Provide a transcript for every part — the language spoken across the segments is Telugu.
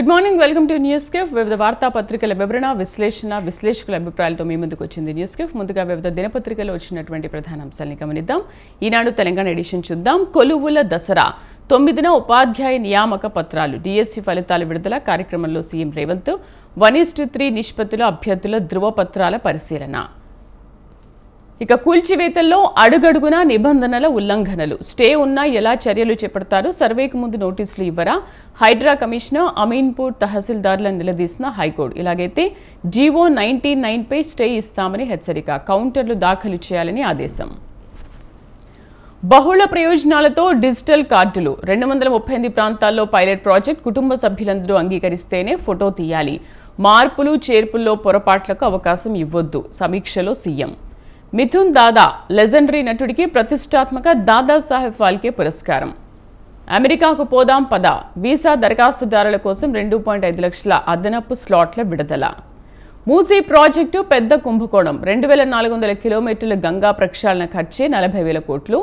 good morning welcome to News Cafe వివిధ వార్తాపత్రికల వివరణ విశ్లేషణ విశ్లేషకుల అభిప్రాయాలతో మీ ముందుకు వచ్చింది న్యూస్ కేఫ్ ముందుగా వివిధ దినపత్రికలు వచ్చినటువంటి ప్రధాన అంశాలని గమనిద్దాం ఈనాడు తెలంగాణ ఎడిషన్ చూద్దాం కొలువుల దసరా తొమ్మిదిన ఉపాధ్యాయ నియామక పత్రాలు డిఎస్సి e ఫలితాల విడుదల కార్యక్రమంలో సీఎం రేవంత్ వన్ త్రీ నిష్పత్తిలో అభ్యర్థుల ధృవపత్రాల పరిశీలన ఇక కూల్చివేతల్లో అడుగడుగున నిబంధనల ఉల్లంఘనలు స్టే ఉన్నా ఎలా చర్యలు చేపడతారు సర్వేకు ముందు నోటీసులు ఇవ్వరా హైడ్రా కమిషనర్ అమీన్పూర్ తహసీల్దార్లను నిలదీసిన హైకోర్టు ఇలాగైతే జీవో నైన్టీ నైన్పై స్టే ఇస్తామని హెచ్చరిక కౌంటర్లు దాఖలు చేయాలని ఆదేశం బహుళ ప్రయోజనాలతో డిజిటల్ కార్డులు రెండు వందల ముప్పై ఎనిమిది ప్రాంతాల్లో పైలట్ ప్రాజెక్ట్ కుటుంబ సభ్యులందరూ అంగీకరిస్తేనే ఫోటో తీయాలి మార్పులు చేర్పుల్లో పొరపాట్లకు అవకాశం ఇవ్వొద్దు సమీక్షలో సీఎం మిథున్ దాదా లెజెండరీ నటుడికి ప్రతిష్టాత్మక దాదాసాహెబ్ ఫాల్కే పురస్కారం అమెరికాకు పోదాం పద వీసా దరఖాస్తుదారుల కోసం రెండు పాయింట్ ఐదు లక్షల అదనపు స్లాట్ల విడుదల మూసీ ప్రాజెక్టు పెద్ద కుంభకోణం రెండు వేల నాలుగు వందల కిలోమీటర్ల గంగా ప్రక్షాళన ఖర్చే నలభై వేల కోట్లు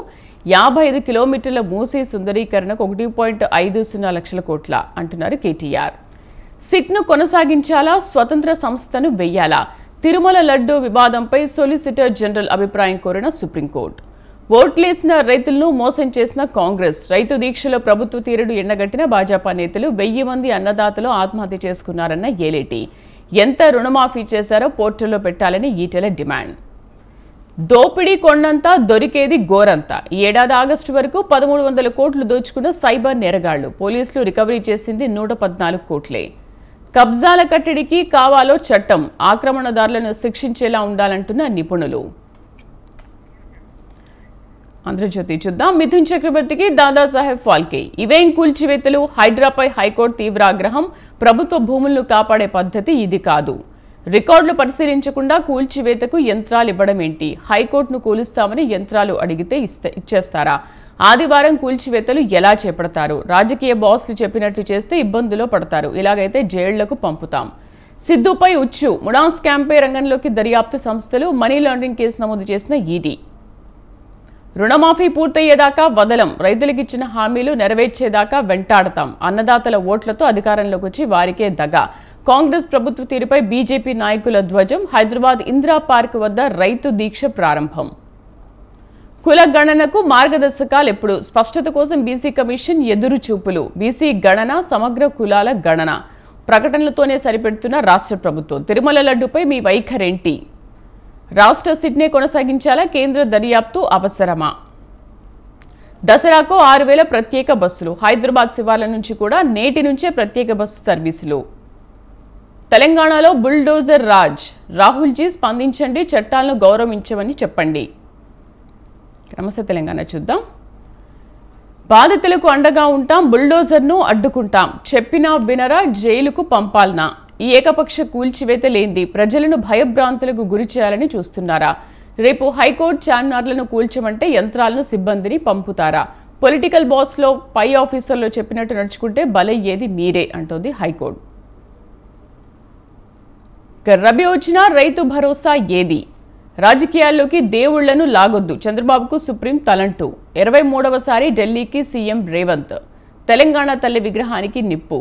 యాభై ఐదు కిలోమీటర్ల మూసీ సుందరీకరణకు ఒకటి పాయింట్ ఐదు సున్నా లక్షల కోట్ల అంటున్నారు కేటీఆర్ సిట్ను కొనసాగించాలా స్వతంత్ర సంస్థను వెయ్యాలా తిరుమల లడ్డు వివాదంపై సొలిసిటర్ జనరల్ అభిప్రాయం కోరిన సుప్రీంకోర్టు ఓట్లేసిన రైతులను మోసం చేసిన కాంగ్రెస్ రైతు దీక్షలో ప్రభుత్వ తీరుడు ఎండగట్టిన భాజపా నేతలు వెయ్యి మంది అన్నదాతలు ఆత్మహత్య చేసుకున్నారన్న ఏలేటి ఎంత రుణమాఫీ చేశారో పోర్టల్లో పెట్టాలని ఈటెల డిమాండ్ దోపిడీ కొండంతా దొరికేది గోరంతా ఈ ఏడాది ఆగస్టు వరకు పదమూడు వందల కోట్లు దోచుకున్న సైబర్ నేరగాళ్లు పోలీసులు రికవరీ చేసింది నూట పద్నాలుగు కోట్లే కబ్జాల కట్టడికి కావాలో చట్టం ఆక్రమణదారులను శిక్షించేలా ఉండాలంటున్న నిపుణులు ఆంధ్రజ్యోతి చూద్దాం మిథున్ చక్రవర్తికి దాదాసాహెబ్ ఫాల్కే ఇవేం కూల్చివేతలు హైడ్రాపై హైకోర్టు తీవ్ర ఆగ్రహం ప్రభుత్వ భూములను కాపాడే పద్ధతి ఇది కాదు రికార్డులు పరిశీలించకుండా కూల్చివేతకు యంత్రాలు ఇవ్వడం ఏంటి హైకోర్టును కూలుస్తామని యంత్రాలు అడిగితే ఇస్తే ఇచ్చేస్తారా ఆదివారం కూల్చివేతలు ఎలా చేపడతారు రాజకీయ బాస్లు చెప్పినట్లు చేస్తే ఇబ్బందులో పడతారు ఇలాగైతే జైళ్లకు పంపుతాం సిద్ధుపై ఉచ్చు ముడాన్స్ క్యాంపే రంగంలోకి దర్యాప్తు సంస్థలు మనీ లాండరింగ్ కేసు నమోదు చేసిన ఈడీ రుణమాఫీ పూర్తయ్యేదాకా వదలం రైతులకిచ్చిన హామీలు నెరవేర్చేదాకా వెంటాడతాం అన్నదాతల ఓట్లతో అధికారంలోకి వచ్చి వారికే దగ కాంగ్రెస్ ప్రభుత్వ తీరుపై బీజేపీ నాయకుల ధ్వజం హైదరాబాద్ ఇందిరా పార్క్ వద్ద రైతు దీక్ష ప్రారంభం కుల గణనకు మార్గదర్శకాలు ఎప్పుడు స్పష్టత కోసం బీసీ కమిషన్ ఎదురు చూపులు బీసీ గణన సమగ్ర కులాల గణన ప్రకటనలతోనే సరిపెడుతున్న రాష్ట్ర ప్రభుత్వం తిరుమల లడ్డుపై మీ వైఖరేంటి రాష్ట్ర సిడ్నే కొనసాగించాలా కేంద్ర దర్యాప్తు అవసరమా దసరాకు ఆరు వేల ప్రత్యేక బస్సులు హైదరాబాద్ శివార్ల నుంచి కూడా నేటి నుంచే ప్రత్యేక బస్సు సర్వీసులు తెలంగాణలో బుల్డోజర్ రాజ్ రాహుల్జీ స్పందించండి చట్టాలను గౌరవించమని చెప్పండి క్రమశ తెలంగాణ చూద్దాం బాధితులకు అండగా ఉంటాం బుల్డోజర్ను అడ్డుకుంటాం చెప్పినా వినరా జైలుకు పంపాలనా ఈ ఏకపక్ష కూల్చివేత లేంది ప్రజలను భయభ్రాంతులకు గురి చేయాలని చూస్తున్నారా రేపు హైకోర్టు చార్మినార్లను కూల్చమంటే యంత్రాలను సిబ్బందిని పంపుతారా పొలిటికల్ బాస్లో పై ఆఫీసర్లో చెప్పినట్టు నడుచుకుంటే బలయ్యేది మీరే అంటోంది హైకోర్టు రబీ వచ్చినా రైతు భరోసా ఏది రాజకీయాల్లోకి దేవుళ్లను లాగొద్దు చంద్రబాబుకు సుప్రీం తలంటూ ఇరవై మూడవసారి ఢిల్లీకి సీఎం రేవంత్ తెలంగాణ తల్లి విగ్రహానికి నిప్పు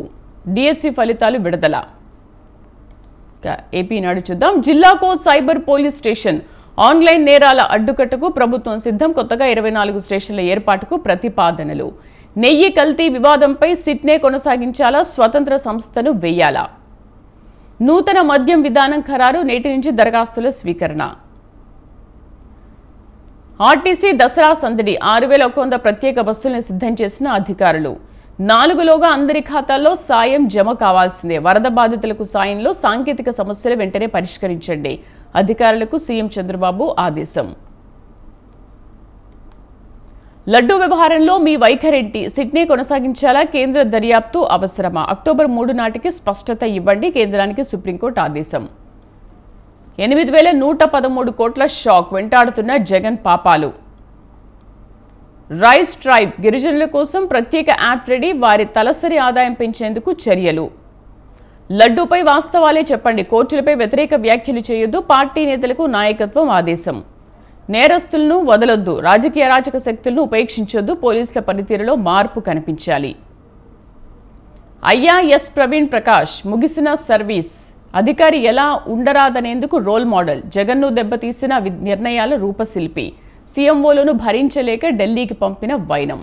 డిఎస్సి ఫలితాలు విడుదల ఏపీ నాడు చూద్దాం జిల్లాకో సైబర్ పోలీస్ స్టేషన్ ఆన్లైన్ నేరాల అడ్డుకట్టకు ప్రభుత్వం సిద్ధం కొత్తగా ఇరవై నాలుగు స్టేషన్ల ఏర్పాటుకు ప్రతిపాదనలు నెయ్యి కల్తీ వివాదంపై సిట్నే కొనసాగించాలా స్వతంత్ర సంస్థను వెయ్యాలా నూతన మద్యం విధానం ఖరారు నేటి నుంచి దరఖాస్తుల స్వీకరణ ఆర్టీసీ దసరా సందడి ఆరు వేల ఒక వంద ప్రత్యేక బస్సులను సిద్ధం చేసిన అధికారులు నాలుగులోగా అందరి ఖాతాల్లో సాయం జమ కావాల్సిందే వరద బాధితులకు సాయంలో సాంకేతిక సమస్యలు వెంటనే పరిష్కరించండి అధికారులకు సీఎం చంద్రబాబు ఆదేశం లడ్డూ వ్యవహారంలో మీ వైఖరేంటి సిడ్నీ కొనసాగించాలా కేంద్ర దర్యాప్తు అవసరమా అక్టోబర్ మూడు నాటికి స్పష్టత ఇవ్వండి కేంద్రానికి సుప్రీంకోర్టు ఆదేశం ఎనిమిది వేల నూట పదమూడు కోట్ల షాక్ వెంటాడుతున్న జగన్ పాపాలు రైస్ ట్రైబ్ గిరిజనుల కోసం ప్రత్యేక యాప్ రెడీ వారి తలసరి ఆదాయం పెంచేందుకు చర్యలు లడ్డూపై వాస్తవాలే చెప్పండి కోర్టులపై వ్యతిరేక వ్యాఖ్యలు చేయొద్దు పార్టీ నేతలకు నాయకత్వం ఆదేశం నేరస్తులను వదలొద్దు రాజకీయ రాజక శక్తులను ఉపేక్షించొద్దు పోలీసుల పనితీరులో మార్పు కనిపించాలి అయ్యా ఎస్ ప్రవీణ్ ప్రకాష్ ముగిసిన సర్వీస్ అధికారి ఎలా ఉండరాదనేందుకు రోల్ మోడల్ జగన్ను దెబ్బతీసిన నిర్ణయాల రూపశిల్పి సీఎంఓలను భరించలేక ఢిల్లీకి పంపిన వైనం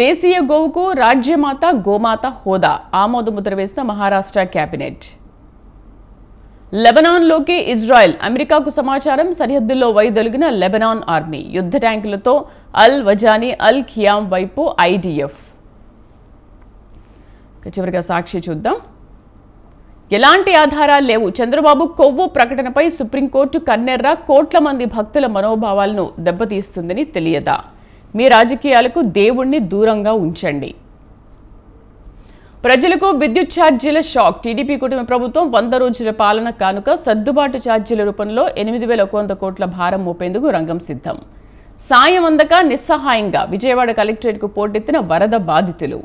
దేశీయ గోవుకు రాజ్యమాత గోమాత హోదా ఆమోదముద్ర వేసిన మహారాష్ట్ర కేబినెట్ లెబనాన్లోకి ఇజ్రాయెల్ అమెరికాకు సమాచారం సరిహద్దుల్లో వైదొలిగిన లెబనాన్ ఆర్మీ యుద్ధ ట్యాంకులతో అల్ వజానీ అల్ ఖియామ్ వైపు ఐడిఎఫ్ చివరిగా సాక్షి చూద్దాం ఎలాంటి ఆధారాలు లేవు చంద్రబాబు కొవ్వు ప్రకటనపై సుప్రీంకోర్టు కన్నెర్ర కోట్ల మంది భక్తుల మనోభావాలను దెబ్బతీస్తుందని తెలియదా మీ రాజకీయాలకు దేవుణ్ణి దూరంగా ఉంచండి ప్రజలకు విద్యుత్ ఛార్జీల షాక్ టీడీపీ కుటుంబ ప్రభుత్వం వంద రోజుల పాలన కానుక సర్దుబాటు ఛార్జీల రూపంలో ఎనిమిది వేల ఒక వంద కోట్ల భారం మోపేందుకు రంగం సిద్ధం సాయం అందక నిస్సహాయంగా విజయవాడ కలెక్టరేట్కు పోటెత్తిన వరద బాధితులు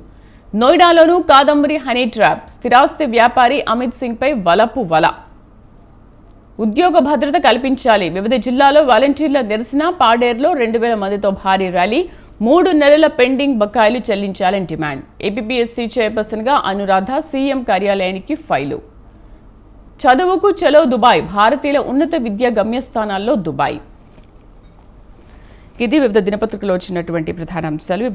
నోయిడాలోనూ కాదంబరి హనీ ట్రాప్ స్థిరాస్తి వ్యాపారి అమిత్ సింగ్ పై వలపు వల ఉద్యోగ భద్రత కల్పించాలి వివిధ జిల్లాలో వాలంటీర్ల నిరసన పాడేరులో రెండు వేల మందితో భారీ ర్యాలీ మూడు నెలల పెండింగ్ బకాయిలు చెల్లించాలని డిమాండ్ ఏపీఎస్సీ చైర్పర్సన్గా అనురాధ సీఎం కార్యాలయానికి ఫైలు చదువుకు చలో దుబాయ్ భారతీయుల ఉన్నత విద్యా గమ్యస్థానాల్లో దుబాయ్ ఇది వివిధ దినపత్రికలో వచ్చినటువంటి ప్రధాన అంశాలు